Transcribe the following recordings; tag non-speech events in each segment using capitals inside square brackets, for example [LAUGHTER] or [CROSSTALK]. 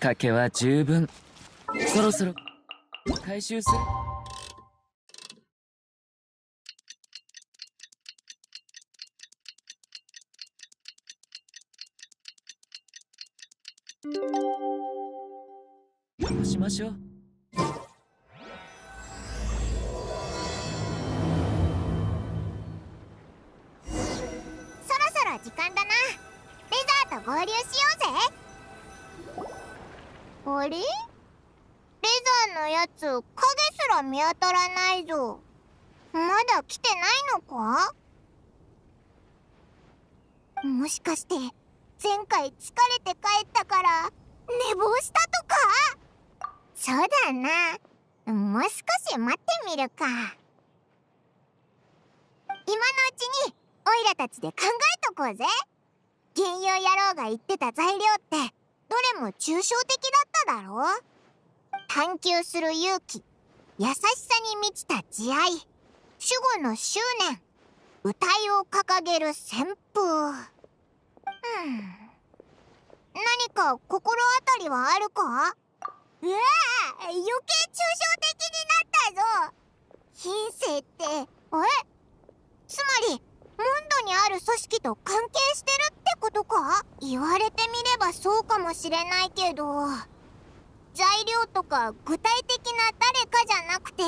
掛けは十分そろそろ回収するも抽象的だっただろう探求する勇気、優しさに満ちた慈愛、主語の執念、歌いを掲げる旋風。うん。何か心当たりはあるかうわあ余計抽象的になったぞ品性って、えつまり、ンドにある組織と関係してるってことか言われてみればそうかもしれないけど材料とか具体的な誰かじゃなくて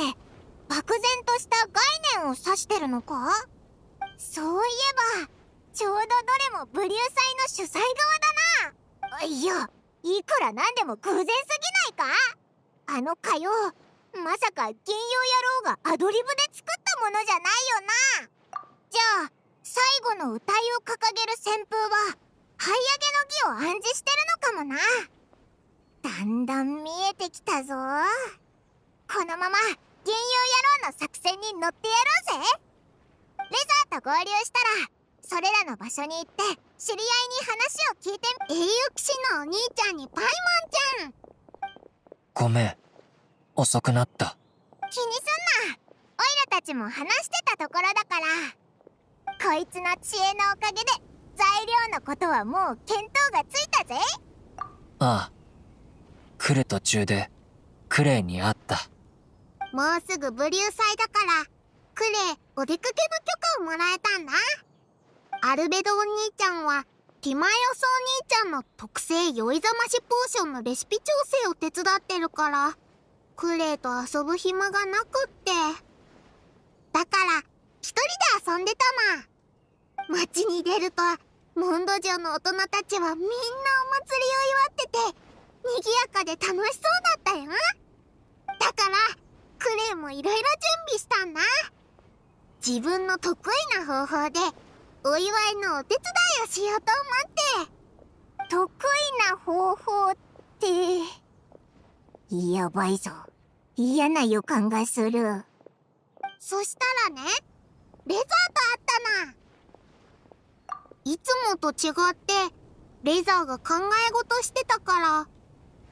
漠然とした概念を指してるのかそういえばちょうどどれもブリュー祭の主催側だないやいくらなんでも偶然すぎないかあの火曜まさか銀融野郎がアドリブで作ったものじゃないよなじゃあ最後の歌いを掲げる旋風は這い上げの儀を暗示してるのかもなだんだん見えてきたぞこのまま銀融野郎の作戦に乗ってやろうぜレザーと合流したらそれらの場所に行って知り合いに話を聞いて英雄騎士のお兄ちゃんにパイモンちゃんごめん遅くなった気にすんなオイラたちも話してたところだからこいつの知恵のおかげで材料のことはもう見当がついたぜああ来る途中でクレイに会ったもうすぐブリュー祭だからクレイお出かけの許可をもらえたんだアルベドお兄ちゃんはティマエオスお兄ちゃんの特製酔いざましポーションのレシピ調整を手伝ってるからクレイと遊ぶ暇がなくってだから一人で遊んでたの街に出るとモンド城の大人たちはみんなお祭りを祝ってて賑やかで楽しそうだったよだからクレイもいろいろ準備したんだ自分の得意な方法でお祝いのお手伝いをしようと思って得意な方法ってやばいぞ嫌な予感がするそしたらねレザーとあったないつもと違ってレザーが考え事してたか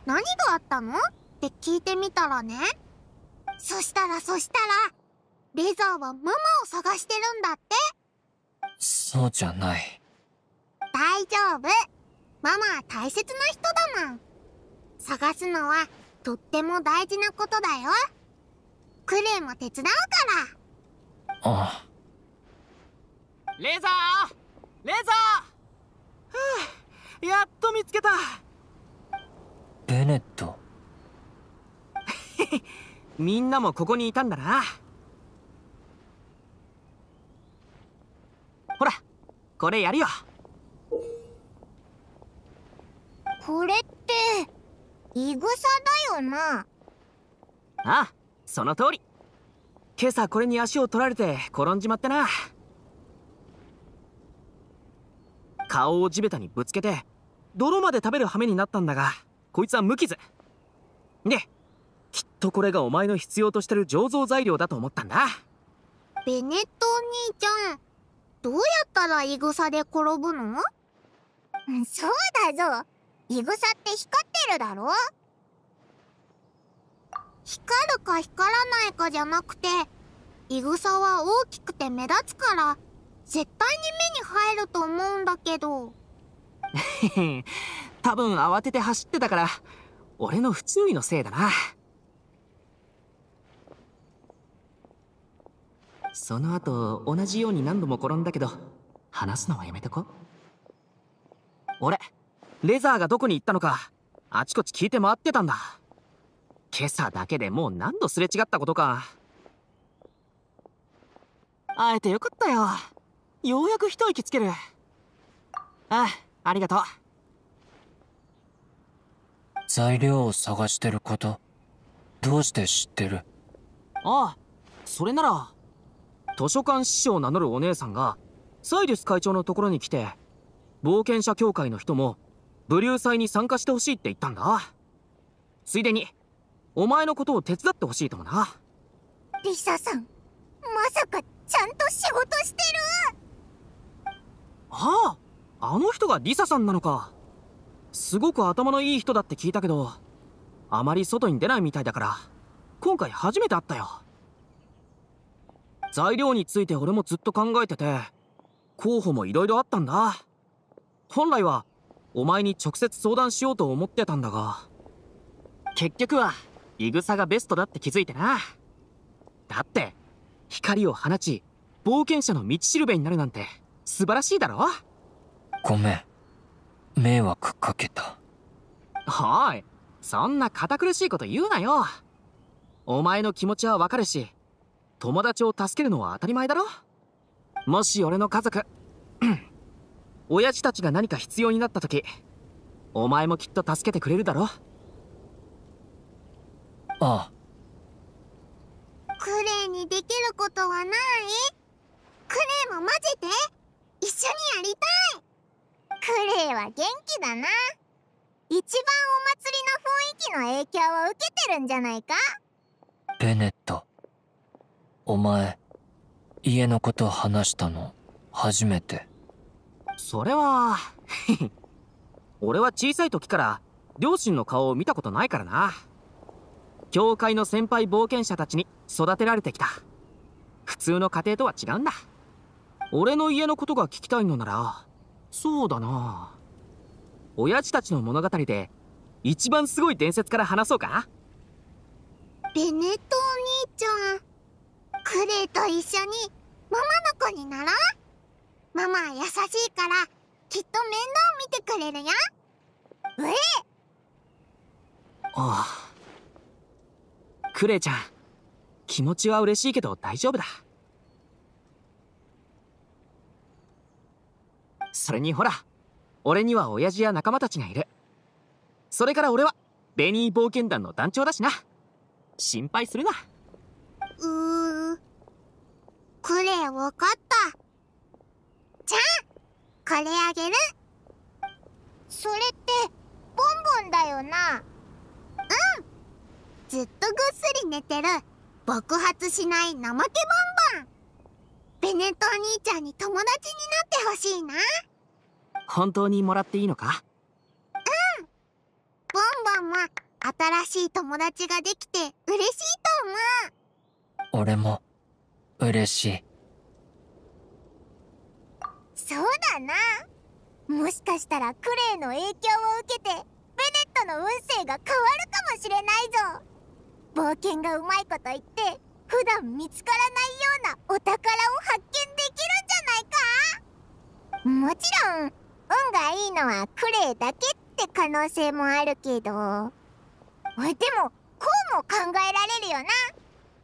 ら何があったのって聞いてみたらねそしたらそしたらレザーはママを探してるんだってそうじゃない大丈夫ママは大切な人だもん探すのはとっても大事なことだよクレイも手伝うからああレーザーレーザー、はあ、やっと見つけたベネット [LAUGHS] みんなもここにいたんだなほらこれやるよこれってイグサだよなああその通り今朝これに足を取られて転んじまってな顔を地べたにぶつけて泥まで食べる羽目になったんだがこいつは無傷できっとこれがお前の必要としてる醸造材料だと思ったんだベネットお兄ちゃんどうやったらイグサで転ぶのそうだぞイグサって光ってるだろ光るか光らないかじゃなくてイグサは大きくて目立つから絶対に目に入ると思うんだけど [LAUGHS] 多分慌てて走ってたから俺の不注意のせいだなその後同じように何度も転んだけど話すのはやめとこ俺レザーがどこに行ったのかあちこち聞いて回ってたんだ今朝だけでもう何度すれ違ったことか会えてよかったよようやく一息つけるあありがとう材料を探してることどうして知ってるああそれなら図書館師匠を名乗るお姉さんがサイリス会長のところに来て冒険者協会の人も武ー祭に参加してほしいって言ったんだついでにお前のことを手伝ってほしいともなリサさんまさかちゃんと仕事してるあああの人がリサさんなのかすごく頭のいい人だって聞いたけどあまり外に出ないみたいだから今回初めて会ったよ材料について俺もずっと考えてて候補も色々あったんだ本来はお前に直接相談しようと思ってたんだが結局はイグサがベストだって気づいてなだって光を放ち冒険者の道しるべになるなんて素晴らしいだろごめん迷惑かけたはいそんな堅苦しいこと言うなよお前の気持ちはわかるし友達を助けるのは当たり前だろもし俺の家族 [CLEARS THROAT] 親父たちが何か必要になった時お前もきっと助けてくれるだろああクレイにできることはないクレイも混ぜて一緒にやりたいクレイは元気だな一番お祭りの雰囲気の影響を受けてるんじゃないかベネットお前家のこと話したの初めてそれは [LAUGHS] 俺は小さい時から両親の顔を見たことないからな教会の先輩冒険者たちに育てられてきた普通の家庭とは違うんだ俺の家のことが聞きたいのならそうだな親父たちの物語で一番すごい伝説から話そうかベネットお兄ちゃんクレイと一緒にママの子にならママは優しいからきっと面倒見てくれるようえああクレイちゃん気持ちは嬉しいけど大丈夫だそれにほら俺には親父や仲間たちがいるそれから俺はベニー冒険団の団長だしな心配するなうークレイ分かったじゃあこれあげるそれってボンボンだよなうんずっとぐっすり寝てる爆発しない怠けボンボンベネット兄ちゃんに友達になってほしいな本当にもらっていいのかうんボンボンも新しい友達ができて嬉しいと思う俺も嬉しいそうだなもしかしたらクレイの影響を受けてベネットの運勢が変わるかもしれないぞ冒険がうまいこと言って普段見つからないようなお宝を発見できるんじゃないかもちろん運がいいのはクレイだけって可能性もあるけどでもこうも考えられるよな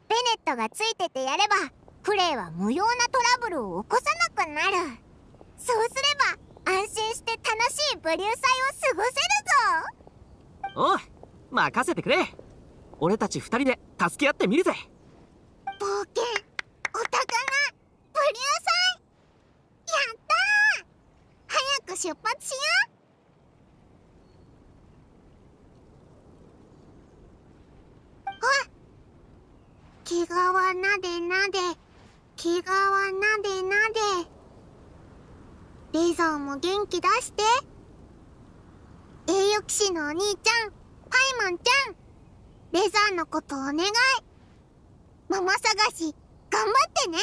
ベネットがついててやればクレイは無用なトラブルを起こさなくなるそうすれば安心して楽しいブリュー祭を過ごせるぞおう任せてくれ俺たち2人で助け合ってみるぜ冒険お宝ブリューさんやった早く出発しようあ毛皮なでなで毛皮なでなでレーザーも元気出して栄誉騎士のお兄ちゃんパイモンちゃんレザーのことお願いママ探し頑張ってね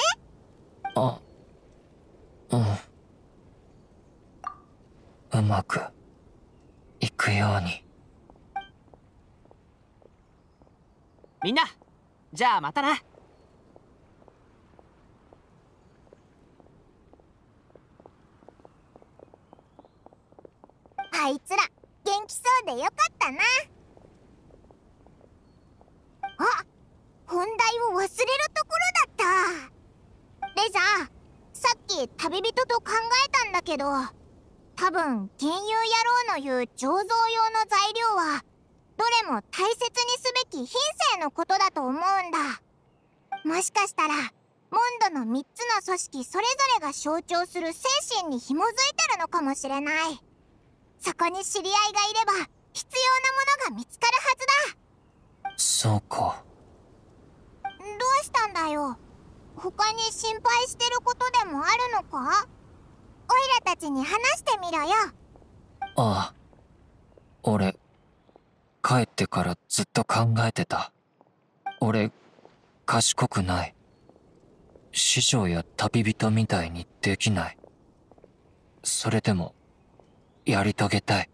あうんうまくいくようにみんなじゃあまたなあいつら元気そうでよかったなあっ本題を忘れるところだったレザーさっき旅人と考えたんだけど多分原油野郎の言う醸造用の材料はどれも大切にすべき品性のことだと思うんだもしかしたらモンドの3つの組織それぞれが象徴する精神に紐づいてるのかもしれないそこに知り合いがいれば必要なものが見つかるはずだそうか。どうしたんだよ他に心配してることでもあるのかオイラたちに話してみろよああ俺帰ってからずっと考えてた俺賢くない師匠や旅人みたいにできないそれでもやり遂げたい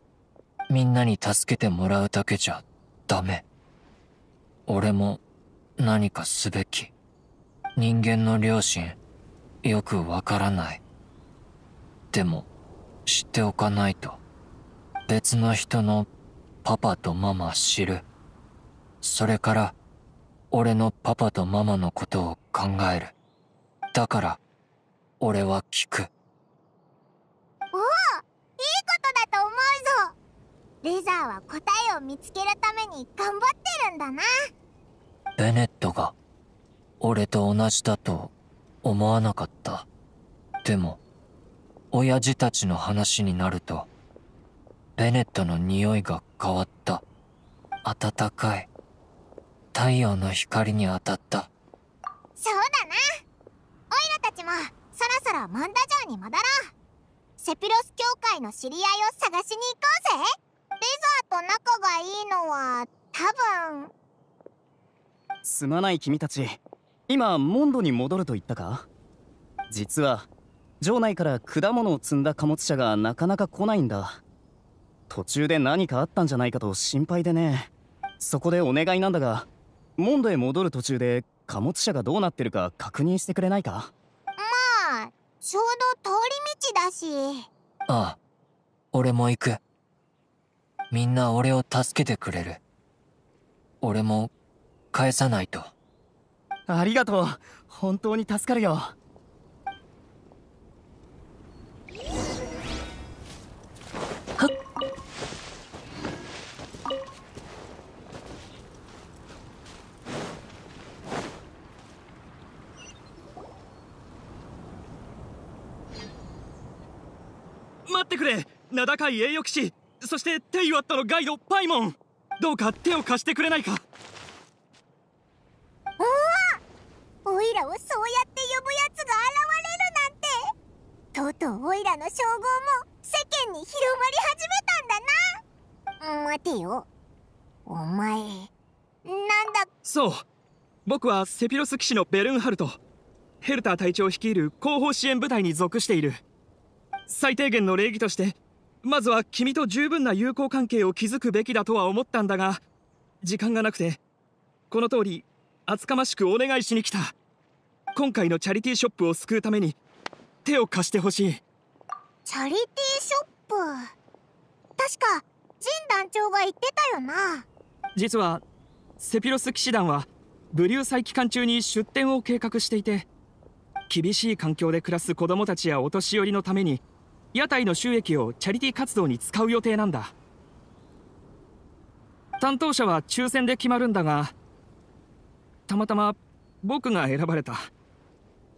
みんなに助けてもらうだけじゃダメ俺も何かすべき。人間の良心、よくわからない。でも、知っておかないと。別の人のパパとママ知る。それから、俺のパパとママのことを考える。だから、俺は聞く。おおいいことだと思うぞレザーは答えを見つけるために頑張ってるんだな。ベネットが俺と同じだと思わなかったでも親父たちの話になるとベネットの匂いが変わった暖かい太陽の光に当たったそうだなオイラたちもそろそろマンダ城に戻ろうセピロス教会の知り合いを探しに行こうぜレザーと仲がいいのは多分すまない君たち今モンドに戻ると言ったか実は城内から果物を積んだ貨物車がなかなか来ないんだ途中で何かあったんじゃないかと心配でねそこでお願いなんだがモンドへ戻る途中で貨物車がどうなってるか確認してくれないかまあちょうど通り道だしああ俺も行くみんな俺を助けてくれる俺も返さないとありがとう本当に助かるよ待ってくれ名高い栄誉騎士そしてテイワットのガイドパイモンどうか手を貸してくれないからをそうやって呼ぶやつが現れるなんてとうとうオイラの称号も世間に広まり始めたんだな待てよお前なんだそう僕はセピロス騎士のベルンハルトヘルター隊長率いる後方支援部隊に属している最低限の礼儀としてまずは君と十分な友好関係を築くべきだとは思ったんだが時間がなくてこの通り厚かましくお願いしに来た今回のチャリティーショップを救うために手を貸してほしいチャリティーショップ確かジン団長が言ってたよな実はセピロス騎士団は武流祭期間中に出店を計画していて厳しい環境で暮らす子供たちやお年寄りのために屋台の収益をチャリティー活動に使う予定なんだ担当者は抽選で決まるんだがたまたま僕が選ばれた。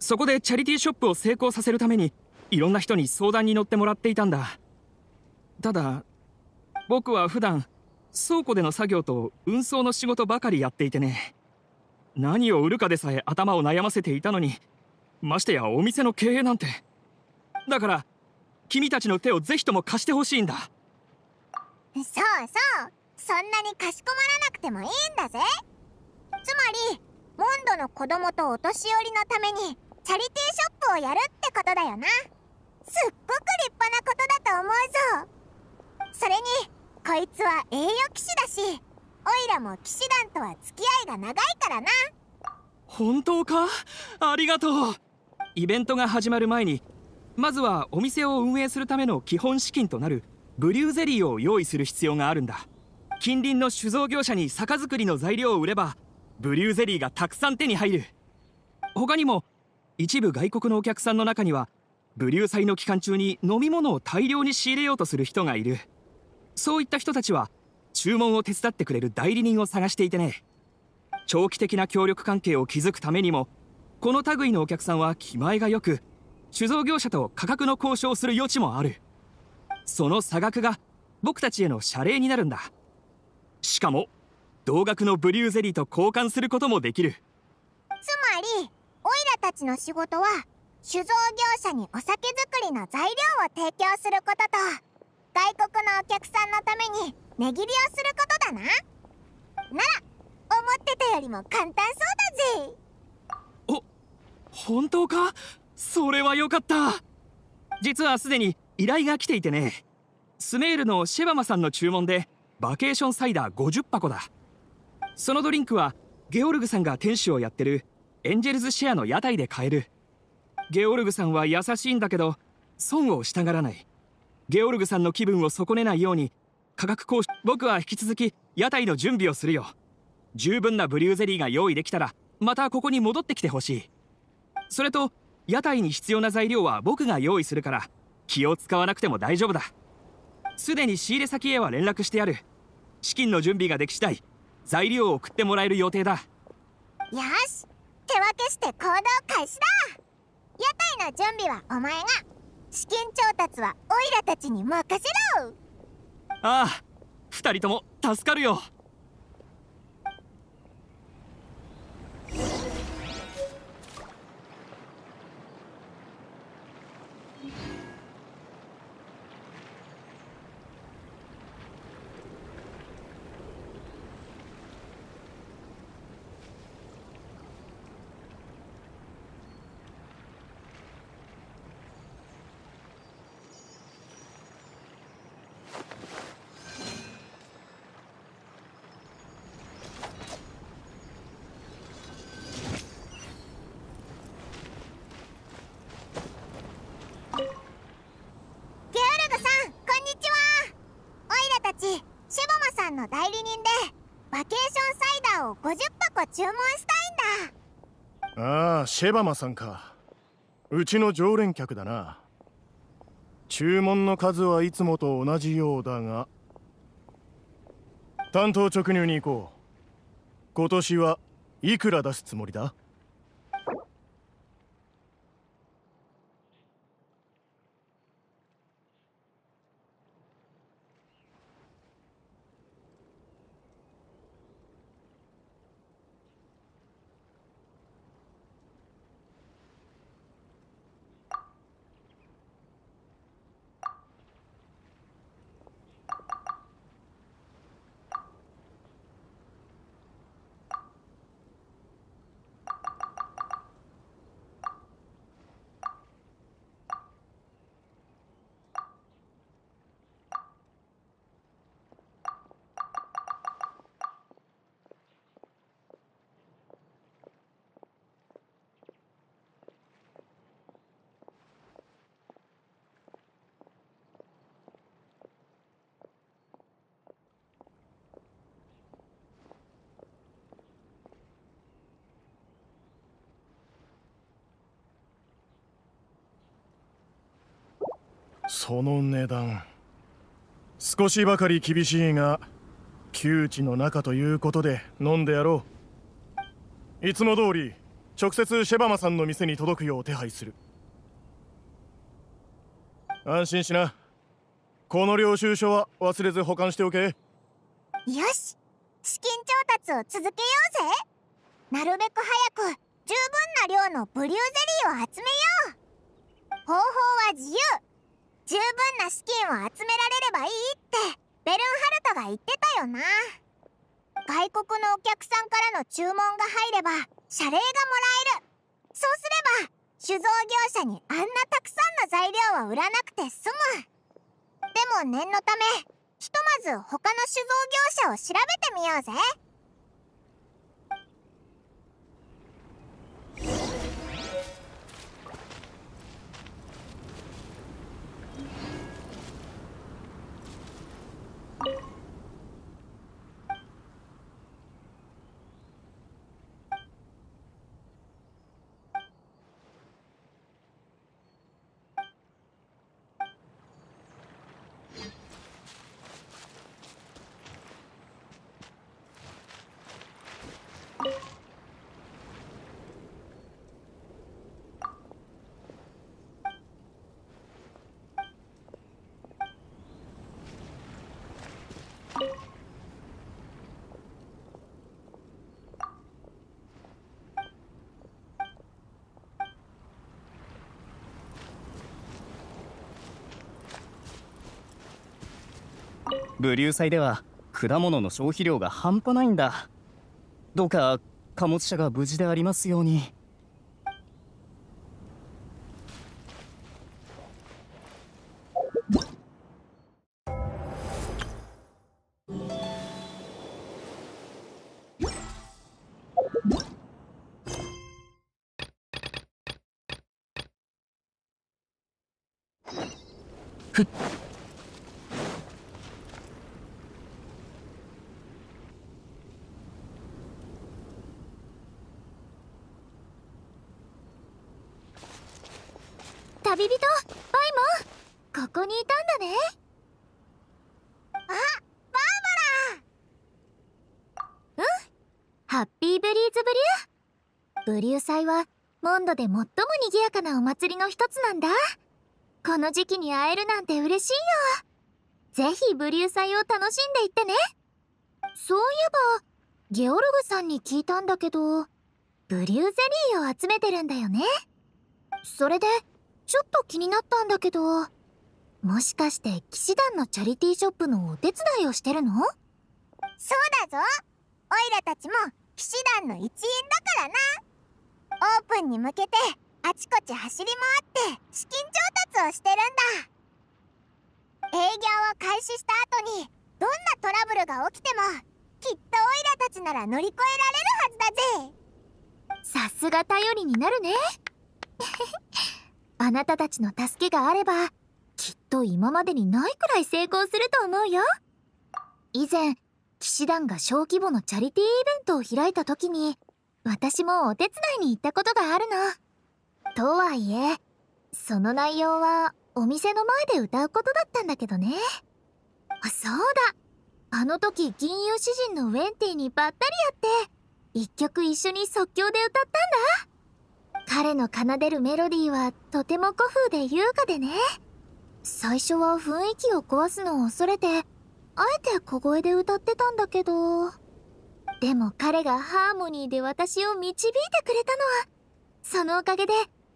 そこでチャリティーショップを成功させるためにいろんな人に相談に乗ってもらっていたんだただ僕は普段倉庫での作業と運送の仕事ばかりやっていてね何を売るかでさえ頭を悩ませていたのにましてやお店の経営なんてだから君たちの手をぜひとも貸してほしいんだそうそうそんなにかしこまらなくてもいいんだぜつまりモンドの子供とお年寄りのためにチャリティーショップをやるってことだよなすっごく立派なことだと思うぞそれにこいつは栄誉騎士だしオイラも騎士団とは付き合いが長いからな本当かありがとうイベントが始まる前にまずはお店を運営するための基本資金となるブリューゼリーを用意する必要があるんだ近隣の酒造業者に酒造りの材料を売ればブリューゼリーがたくさん手に入る他にも一部外国のお客さんの中にはブリュー祭の期間中に飲み物を大量に仕入れようとする人がいるそういった人たちは注文を手伝ってくれる代理人を探していてね長期的な協力関係を築くためにもこの類のお客さんは気前がよく酒造業者と価格の交渉をする余地もあるその差額が僕たちへの謝礼になるんだしかも同額のブリューゼリーと交換することもできるつまりオイラたちの仕事は酒造業者にお酒造りの材料を提供することと外国のお客さんのために値切りをすることだななら思ってたよりも簡単そうだぜお本当かそれはよかった実はすでに依頼が来ていてねスメールのシェバマさんの注文でバケーションサイダー50箱だそのドリンクはゲオルグさんが店主をやってるエンジェルズシェアの屋台で買えるゲオルグさんは優しいんだけど損をしたがらないゲオルグさんの気分を損ねないように価格交渉僕は引き続き屋台の準備をするよ十分なブリューゼリーが用意できたらまたここに戻ってきてほしいそれと屋台に必要な材料は僕が用意するから気を使わなくても大丈夫だすでに仕入れ先へは連絡してやる資金の準備ができ次第材料を送ってもらえる予定だよし手分けして行動開始だ屋台の準備はお前が資金調達はオイラたちに任せろああ2人とも助かるよ50箱注文したいんだああシェバマさんかうちの常連客だな注文の数はいつもと同じようだが単刀直入に行こう今年はいくら出すつもりだその値段少しばかり厳しいが窮地の中ということで飲んでやろういつも通り直接シェバマさんの店に届くよう手配する安心しなこの領収書は忘れず保管しておけよし資金調達を続けようぜなるべく早く十分な量のブリューゼリーを集めよう方法は自由十分な資金を集められればいいってベルンハルトが言ってたよな外国のお客さんからの注文が入れば謝礼がもらえるそうすれば酒造業者にあんなたくさんの材料は売らなくて済むでも念のためひとまず他の酒造業者を調べてみようぜ武流祭では果物の消費量が半端ないんだどうか貨物車が無事でありますように。祭はモンドで最も賑やかなお祭りの一つなんだこの時期に会えるなんて嬉しいよぜひブリュー祭を楽しんでいってねそういえばゲオルグさんに聞いたんだけどブリューゼリーを集めてるんだよねそれでちょっと気になったんだけどもしかして騎士団のチャリティーショップのお手伝いをしてるのそうだぞオイラたちも騎士団の一員だからなオープンに向けてあちこち走り回って資金調達をしてるんだ営業を開始した後にどんなトラブルが起きてもきっとオイラたちなら乗り越えられるはずだぜさすが頼りになるね [LAUGHS] あなたたちの助けがあればきっと今までにないくらい成功すると思うよ以前騎士団が小規模のチャリティーイベントを開いた時に私もお手伝いに行ったことがあるの。とはいえ、その内容はお店の前で歌うことだったんだけどね。あ、そうだあの時金融詩人のウェンティにばったり会って、一曲一緒に即興で歌ったんだ彼の奏でるメロディーはとても古風で優雅でね。最初は雰囲気を壊すのを恐れて、あえて小声で歌ってたんだけど。でも彼がハーモニーで私を導いてくれたのは、そのおかげで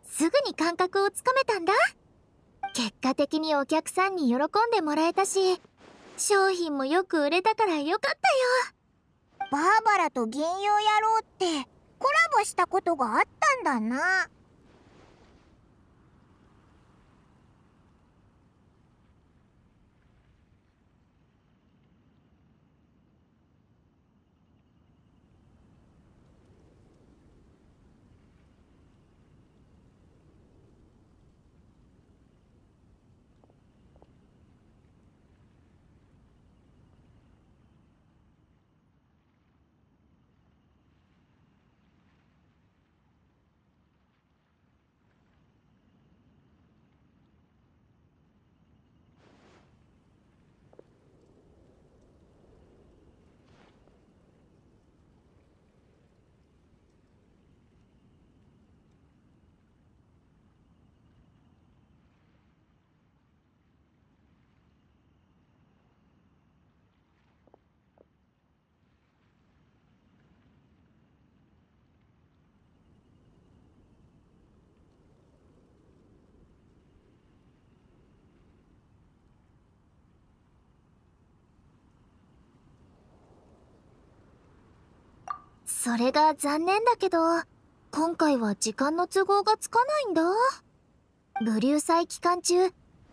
すぐに感覚をつかめたんだ。結果的にお客さんに喜んでもらえたし、商品もよく売れたからよかったよ。バーバラと銀融野郎ってコラボしたことがあったんだな。それが残念だけど、今回は時間の都合がつかないんだ。ブリュー祭期間中、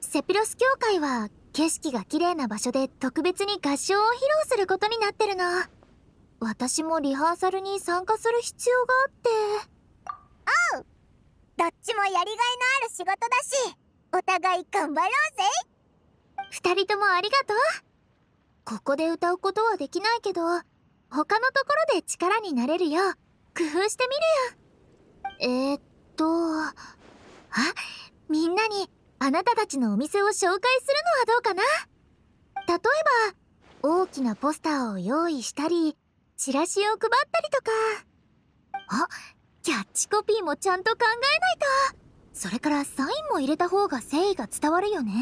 セピロス教会は景色が綺麗な場所で特別に合唱を披露することになってるの。私もリハーサルに参加する必要があって。ううどっちもやりがいのある仕事だし、お互い頑張ろうぜ二人ともありがとうここで歌うことはできないけど、他のところで力になれるよう工夫してみるよえー、っとあみんなにあなたたちのお店を紹介するのはどうかな例えば大きなポスターを用意したりチラシを配ったりとかあキャッチコピーもちゃんと考えないとそれからサインも入れた方が誠意が伝わるよね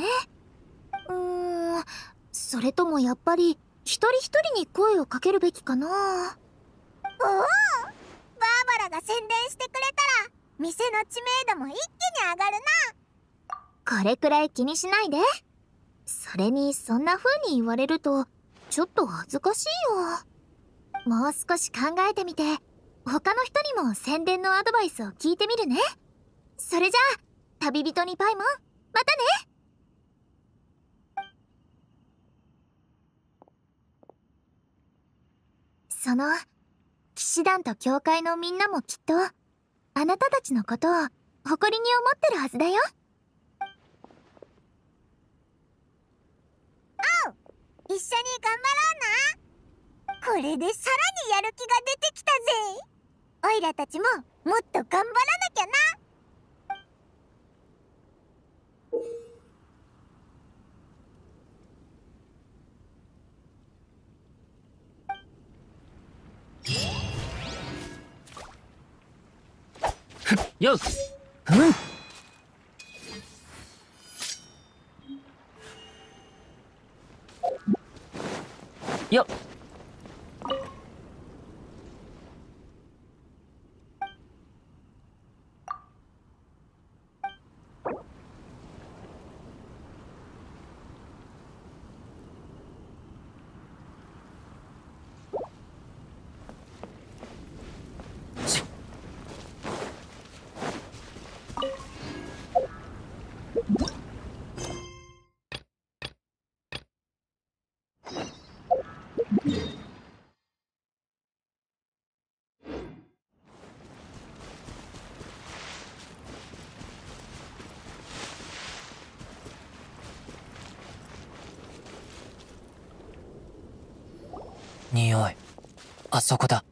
うーんそれともやっぱり人一人に声をかけるべきかなおおバーバラが宣伝してくれたら店の知名度も一気に上がるなこれくらい気にしないでそれにそんな風に言われるとちょっと恥ずかしいよもう少し考えてみて他の人にも宣伝のアドバイスを聞いてみるねそれじゃあ旅人にパイモンまたねその、騎士団と教会のみんなもきっと、あなたたちのことを誇りに思ってるはずだよ。あう一緒に頑張ろうなこれでさらにやる気が出てきたぜオイラたちももっと頑張らなきゃなよんよっ匂いあそこだ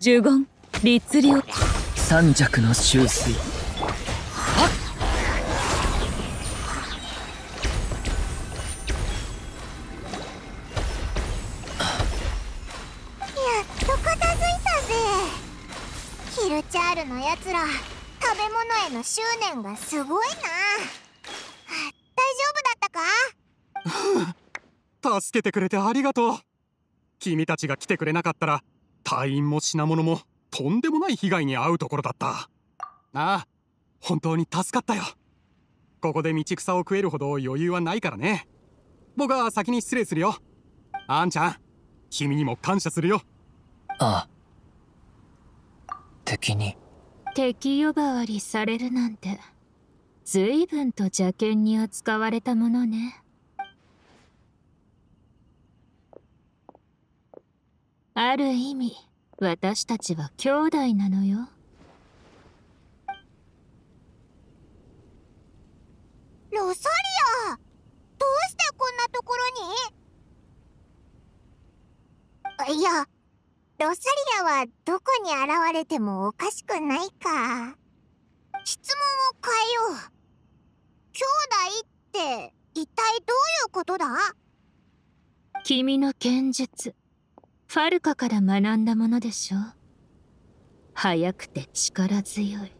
呪言律令三尺の終水チャールのやつら食べ物への執念がすごいな大丈夫だったか [LAUGHS] 助けてくれてありがとう君たちが来てくれなかったら隊員も品物もとんでもない被害に遭うところだったああ本当に助かったよここで道草を食えるほど余裕はないからね僕は先に失礼するよあんちゃん君にも感謝するよああ敵に敵呼ばわりされるなんて随分と邪険に扱われたものねある意味私たちは兄弟なのよロサリアどうしてこんなところにいやロサリアはどこに現れてもおかしくないか質問を変えよう兄弟って一体どういうことだ君の剣術ファルカから学んだものでしょ早くて力強い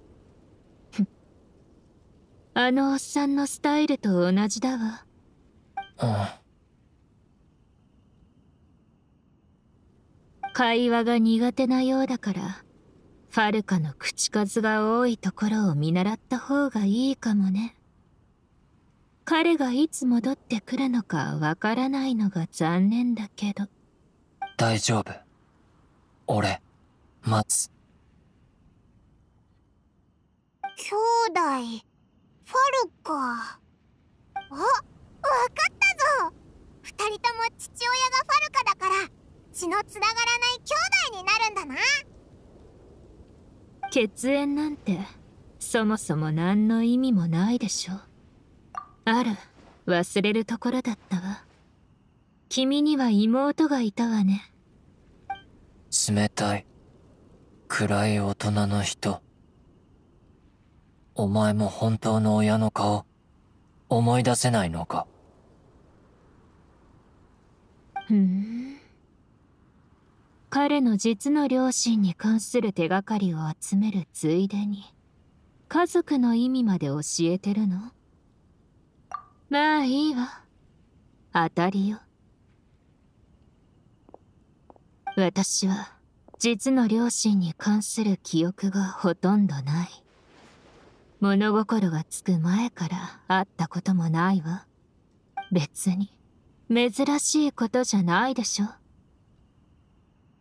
[LAUGHS] あのおっさんのスタイルと同じだわああ会話が苦手なようだからファルカの口数が多いところを見習った方がいいかもね彼がいつ戻ってくるのかわからないのが残念だけど大丈夫。俺、待つ。兄弟、ファルか。あ、わかったぞ二人とも父親がファルカだから、血のつながらない兄弟になるんだな。血縁なんて、そもそも何の意味もないでしょ。ある、忘れるところだったわ。君には妹がいたわね。冷たい。暗い大人の人。お前も本当の親の顔、思い出せないのか。ふん。彼の実の両親に関する手がかりを集めるついでに、家族の意味まで教えてるのまあいいわ。当たりよ。私は実の両親に関する記憶がほとんどない物心がつく前から会ったこともないわ別に珍しいことじゃないでしょ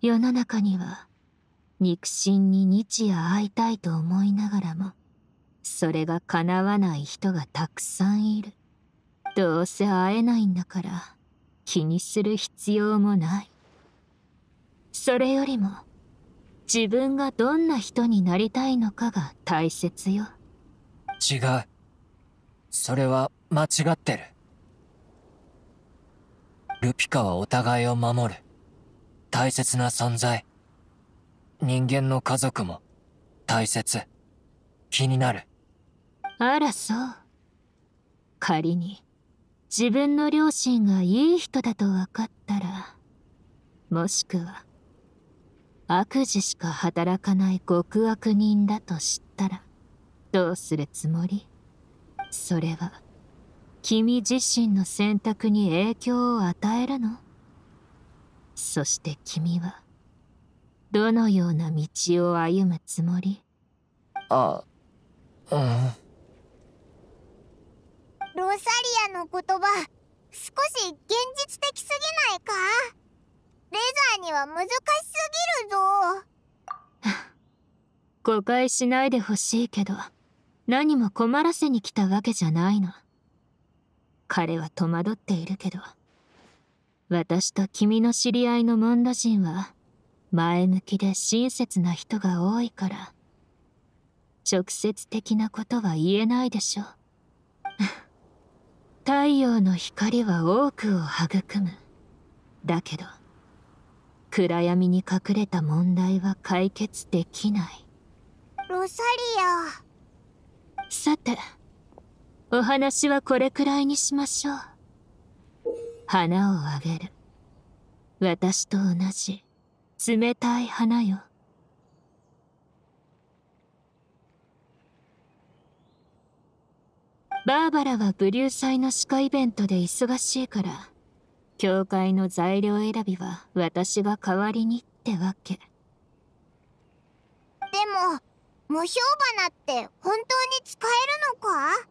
世の中には肉親に日夜会いたいと思いながらもそれが叶わない人がたくさんいるどうせ会えないんだから気にする必要もないそれよりも自分がどんな人になりたいのかが大切よ違うそれは間違ってるルピカはお互いを守る大切な存在人間の家族も大切気になるあらそう仮に自分の両親がいい人だと分かったらもしくは悪事しか働かない極悪人だと知ったらどうするつもりそれは君自身の選択に影響を与えるのそして君はどのような道を歩むつもりあうんロサリアの言葉少し現実的すぎないかレザーには難しすぎるぞ [LAUGHS] 誤解しないでほしいけど何も困らせに来たわけじゃないの彼は戸惑っているけど私と君の知り合いのモンド人は前向きで親切な人が多いから直接的なことは言えないでしょう [LAUGHS] 太陽の光は多くを育むだけど暗闇に隠れた問題は解決できないロサリアさてお話はこれくらいにしましょう花をあげる私と同じ冷たい花よバーバラはブリュ祭の歯科イベントで忙しいから教会の材料選びは私が代わりにってわけでも無評花って本当に使えるのか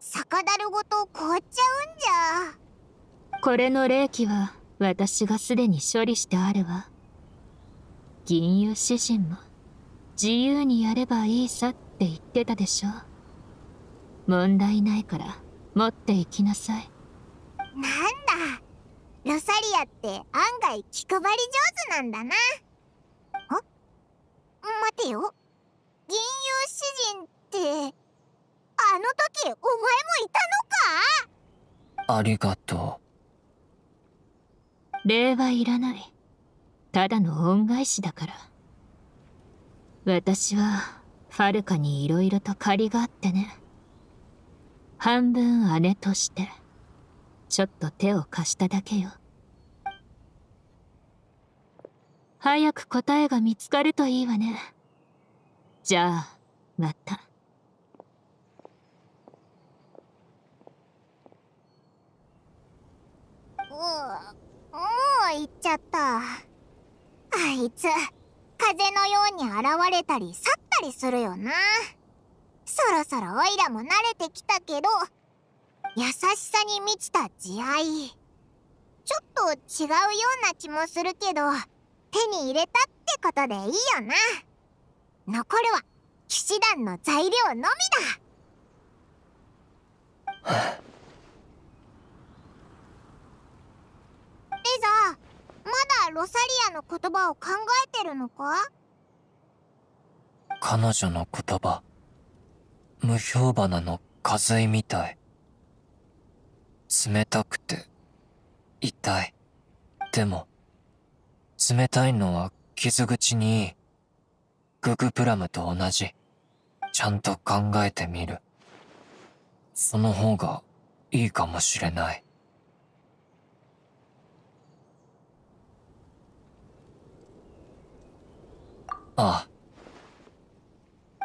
酒樽ごと凍っちゃうんじゃこれの霊気は私がすでに処理してあるわ銀融詩人も自由にやればいいさって言ってたでしょ問題ないから持っていきなさいなんだロサリアって案外気配り上手なんだな。あ待てよ。吟遊詩人って、あの時お前もいたのかありがとう。礼はいらない。ただの恩返しだから。私は、ファルカにいろいろと借りがあってね。半分姉として。ちょっと手を貸しただけよ早く答えが見つかるといいわねじゃあまた。もう、もう行っちゃった。あいつ、風のように現れたり去ったりするよな。そろそろオイラも慣れてきたけど、優しさに満ちた慈愛ちょっと違うような気もするけど手に入れたってことでいいよな残るは騎士団の材料のみだレザーまだロサリアの言葉を考えてるのか彼女の言葉無評花の風みたい冷たくて痛いでも冷たいのは傷口にいいググプラムと同じちゃんと考えてみるその方がいいかもしれないああ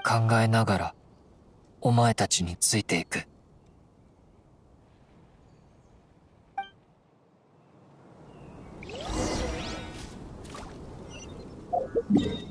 考えながらお前たちについていく you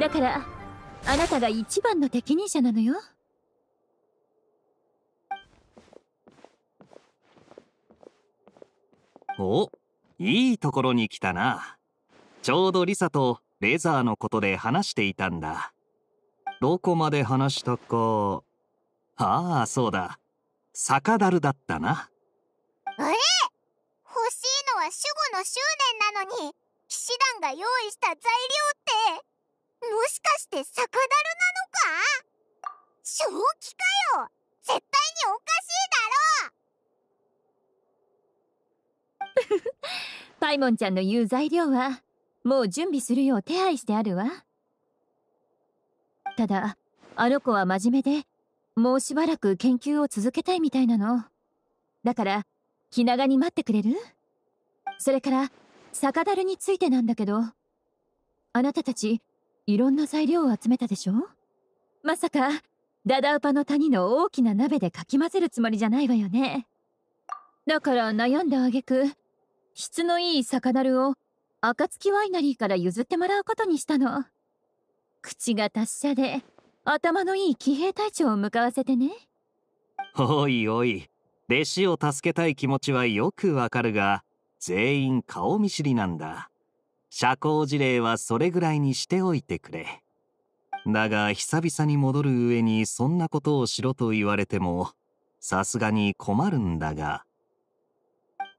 だからあなたが一番の適任者なのよおいいところに来たなちょうどリサとレザーのことで話していたんだどこまで話したかああそうだ酒樽だったなあれ守護の執念なのに騎士団が用意した材料ってもしかして酒樽なのか正気かよ絶対におかしいだろパイモンちゃんの言う材料はもう準備するよう手配してあるわただあの子は真面目でもうしばらく研究を続けたいみたいなのだから気長に待ってくれるそれから、酒樽についてなんだけど、あなたたち、いろんな材料を集めたでしょまさか、ダダウパの谷の大きな鍋でかき混ぜるつもりじゃないわよね。だから悩んだ挙句、質のいい酒樽を、暁ワイナリーから譲ってもらうことにしたの。口が達者で、頭のいい騎兵隊長を向かわせてね。おいおい、弟子を助けたい気持ちはよくわかるが、全員顔見知りなんだ社交辞令はそれぐらいにしておいてくれだが久々に戻る上にそんなことをしろと言われてもさすがに困るんだが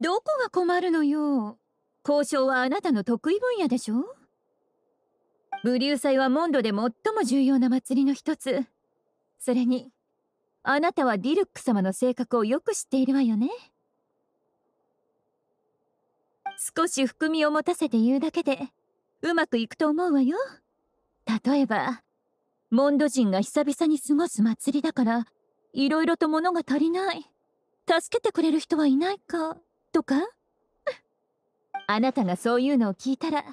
どこが困るのよ交渉はあなたの得意分野でしょブリュー祭はモンドで最も重要な祭りの一つそれにあなたはディルック様の性格をよく知っているわよね少し含みを持たせて言うだけでうまくいくと思うわよ例えばモンド人が久々に過ごす祭りだからいろいろと物が足りない助けてくれる人はいないかとか [LAUGHS] あなたがそういうのを聞いたら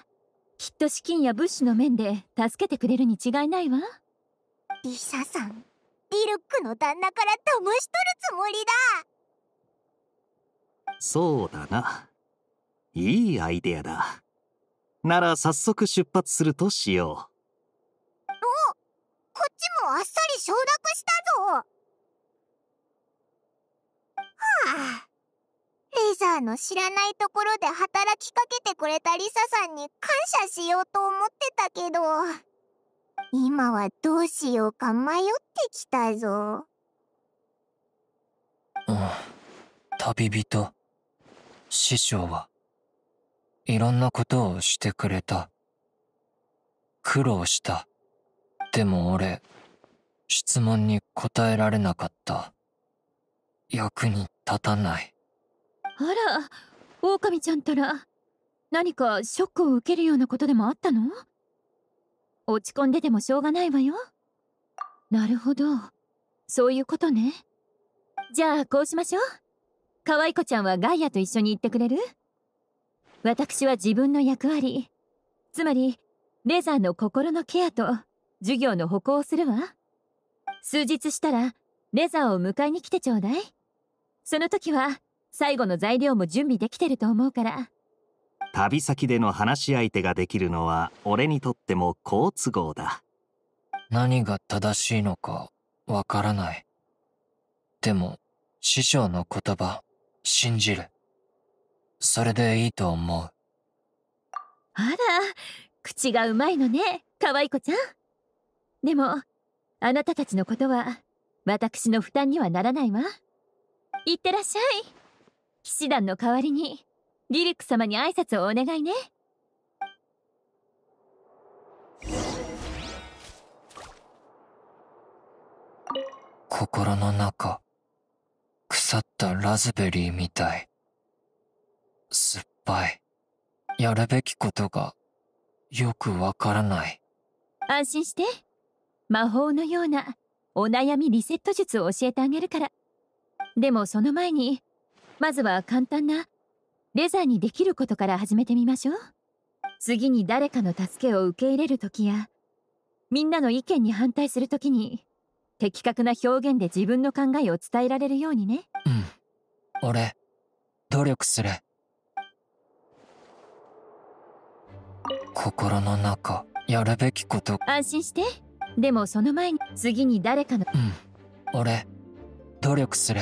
きっと資金や物資の面で助けてくれるに違いないわリ者さんディルックの旦那から騙し取るつもりだそうだないいアイデアだ。なら早速出発するとしよう。おこっちもあっさり承諾したぞはあ。レザーの知らないところで働きかけてくれたリサさんに感謝しようと思ってたけど今はどうしようか迷ってきたぞうん旅人師匠はいろんなことをしてくれた。苦労した。でも俺、質問に答えられなかった。役に立たない。あら、狼ちゃんたら、何かショックを受けるようなことでもあったの落ち込んでてもしょうがないわよ。なるほど。そういうことね。じゃあ、こうしましょう。可愛い子ちゃんはガイアと一緒に行ってくれる私は自分の役割つまりレザーの心のケアと授業の歩行をするわ数日したらレザーを迎えに来てちょうだいその時は最後の材料も準備できてると思うから旅先での話し相手ができるのは俺にとっても好都合だ何が正しいのかわからないでも師匠の言葉信じるそれでいいと思うあら口がうまいのね可愛い子ちゃんでもあなたたちのことは私の負担にはならないわいってらっしゃい騎士団の代わりにリリック様に挨拶をお願いね心の中腐ったラズベリーみたい酸っぱい。やるべきことがよくわからない。安心して。魔法のようなお悩みリセット術を教えてあげるから。でもその前に、まずは簡単なレザーにできることから始めてみましょう。次に誰かの助けを受け入れる時や、みんなの意見に反対する時に、的確な表現で自分の考えを伝えられるようにね。うん。俺、努力する。心の中やるべきこと安心してでもその前に次に誰かのうん俺努力する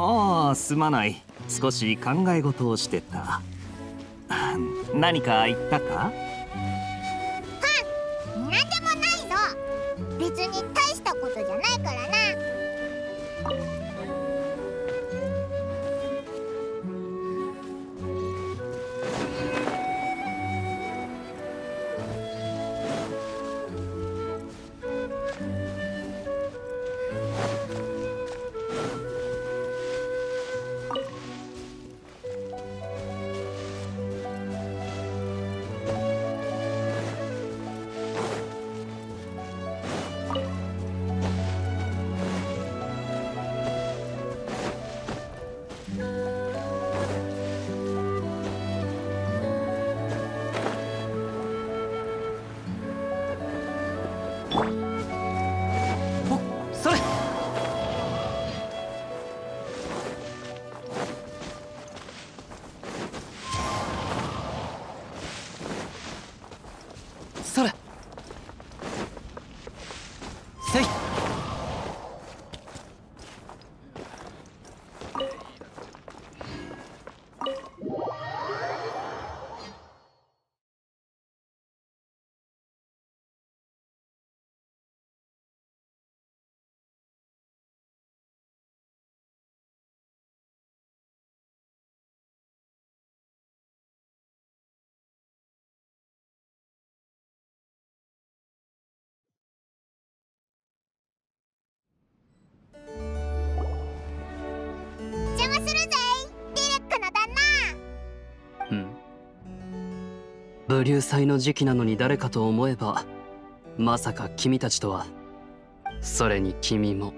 ああすまない少し考え事をしてた何か言ったか流祭の時期なのに誰かと思えばまさか君たちとはそれに君も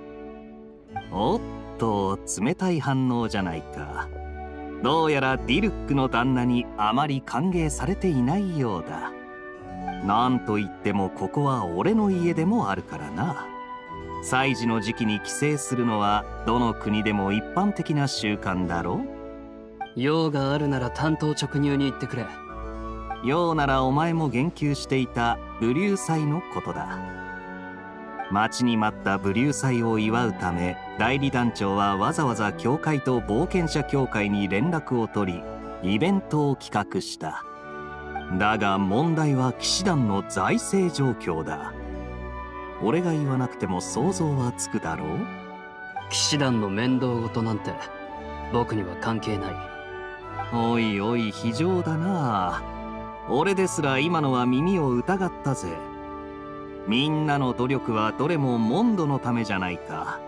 おっと冷たい反応じゃないかどうやらディルックの旦那にあまり歓迎されていないようだなんといってもここは俺の家でもあるからな祭事の時期に帰省するのはどの国でも一般的な習慣だろ用があるなら担当直入に言ってくれようならお前も言及していた武流祭のことだ待ちに待った武流祭を祝うため代理団長はわざわざ教会と冒険者協会に連絡を取りイベントを企画しただが問題は騎士団の財政状況だ俺が言わなくても想像はつくだろう騎士団の面倒事なんて僕には関係ないおいおい非情だな俺ですら今のは耳を疑ったぜみんなの努力はどれもモンドのためじゃないか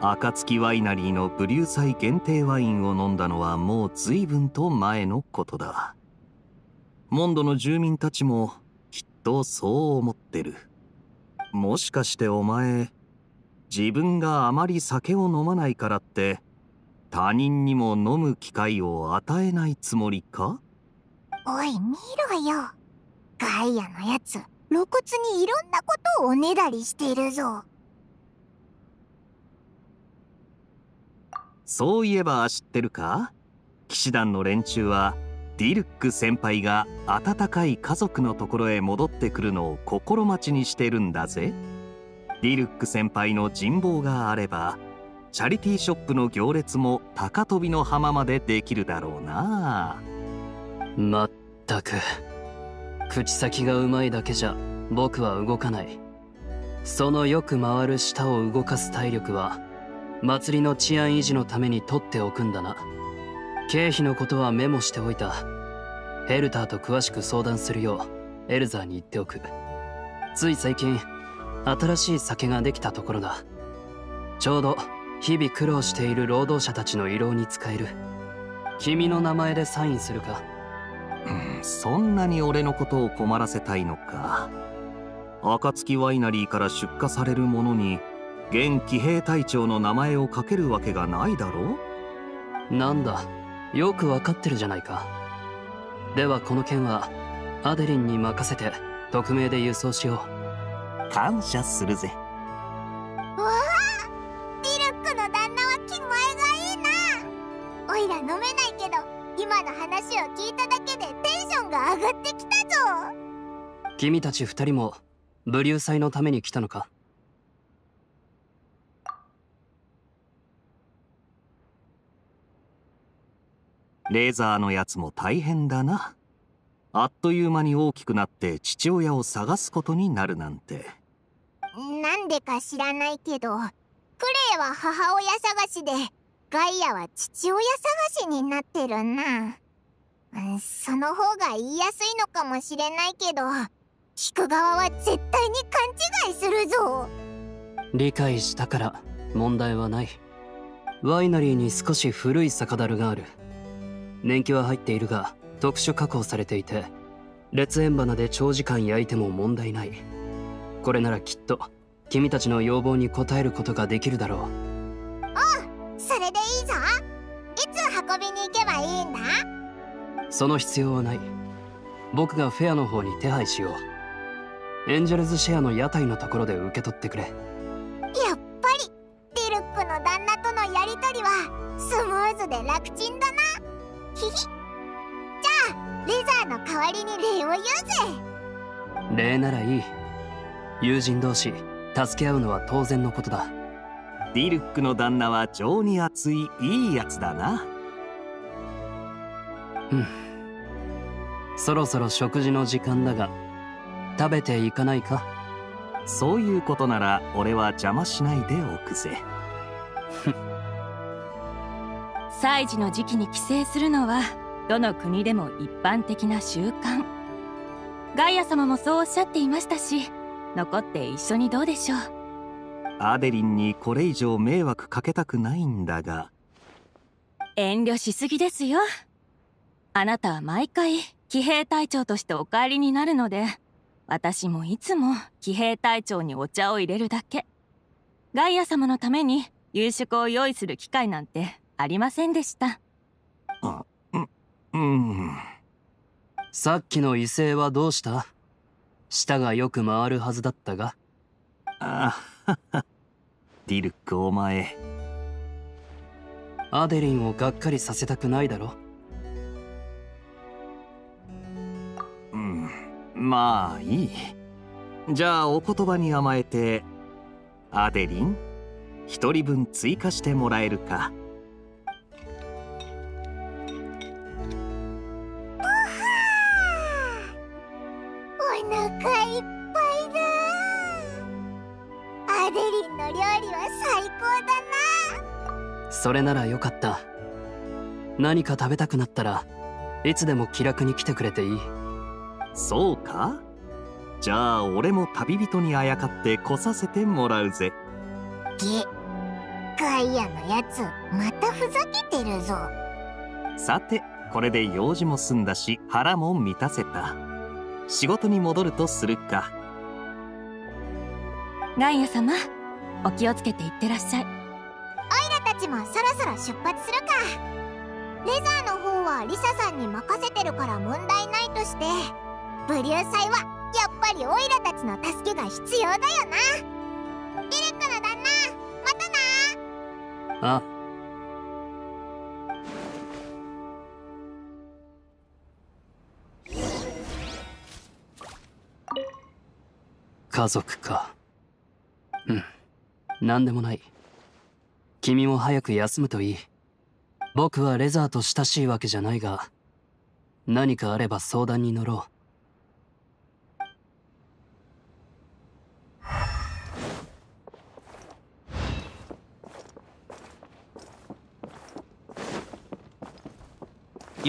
暁ワイナリーのブリューサイ限定ワインを飲んだのはもう随分と前のことだモンドの住民たちもきっとそう思ってるもしかしてお前自分があまり酒を飲まないからって他人にも飲む機会を与えないつもりかおい見ろよガイアのやつ露骨にいろんなことをおねだりしてるぞそういえば知ってるか騎士団の連中はディルック先輩が温かい家族のところへ戻ってくるのを心待ちにしてるんだぜディルック先輩の人望があればチャリティーショップの行列も高飛びの浜までできるだろうなあ。まったく口先がうまいだけじゃ僕は動かないそのよく回る舌を動かす体力は祭りの治安維持のために取っておくんだな経費のことはメモしておいたヘルターと詳しく相談するようエルザーに言っておくつい最近新しい酒ができたところだちょうど日々苦労している労働者たちの慰労に使える君の名前でサインするかそんなに俺のことを困らせたいのか暁ワイナリーから出荷されるものに現騎兵隊長の名前をかけるわけがないだろなんだよくわかってるじゃないかではこの件はアデリンに任せて匿名で輸送しよう感謝するぜわあディルックの旦那は気前がいいなおいら飲めないけど今の話を聞いただけでテンションが上がってきたぞ君たち二人も武流祭のために来たのかレーザーのやつも大変だなあっという間に大きくなって父親を探すことになるなんてなんでか知らないけどクレイは母親探しでガイアは父親探しになってるな。その方が言いやすいのかもしれないけど、聞く側は絶対に勘違いするぞ。理解したから問題はない。ワイナリーに少し古い酒樽がある。年季は入っているが、特殊加工されていて、烈炎花で長時間焼いても問題ない。これならきっと、君たちの要望に応えることができるだろう。その必要はない僕がフェアの方に手配しようエンジェルズシェアの屋台のところで受け取ってくれやっぱりディルックの旦那とのやりとりはスムーズで楽ちんだなヒヒじゃあレザーの代わりに礼を言うぜ礼ならいい友人同士助け合うのは当然のことだディルックの旦那は情に熱いいいやつだなうんそろそろ食事の時間だが食べていかないかそういうことなら俺は邪魔しないでおくぜ祭事の時期に帰省するのはどの国でも一般的な習慣ガイア様もそうおっしゃっていましたし残って一緒にどうでしょうアデリンにこれ以上迷惑かけたくないんだが遠慮しすぎですよあなたは毎回騎兵隊長としてお帰りになるので私もいつも騎兵隊長にお茶を入れるだけガイア様のために夕食を用意する機会なんてありませんでしたあううんさっきの威勢はどうした舌がよく回るはずだったがああ [LAUGHS] ディルックお前アデリンをがっかりさせたくないだろまあいいじゃあお言葉に甘えてアデリン1人分追加してもらえるかお腹いっぱいだアデリンの料理は最高だなそれならよかった何か食べたくなったらいつでも気楽に来てくれていい。そうかじゃあ俺も旅人にあやかって来させてもらうぜげガイアのやつまたふざけてるぞさてこれで用事も済んだし腹も満たせた仕事に戻るとするかガイア様お気をつけていってらっしゃいオイラたちもそろそろ出発するかレザーの方はリサさんに任せてるから問題ないとしてブリュー祭はやっぱりオイラたちの助けが必要だよなデレックの旦那またなあ家族かうん何でもない君も早く休むといい僕はレザーと親しいわけじゃないが何かあれば相談に乗ろう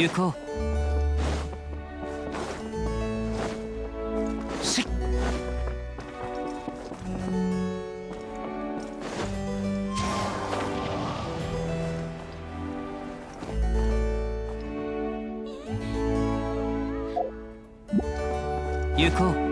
行こうしっ行こう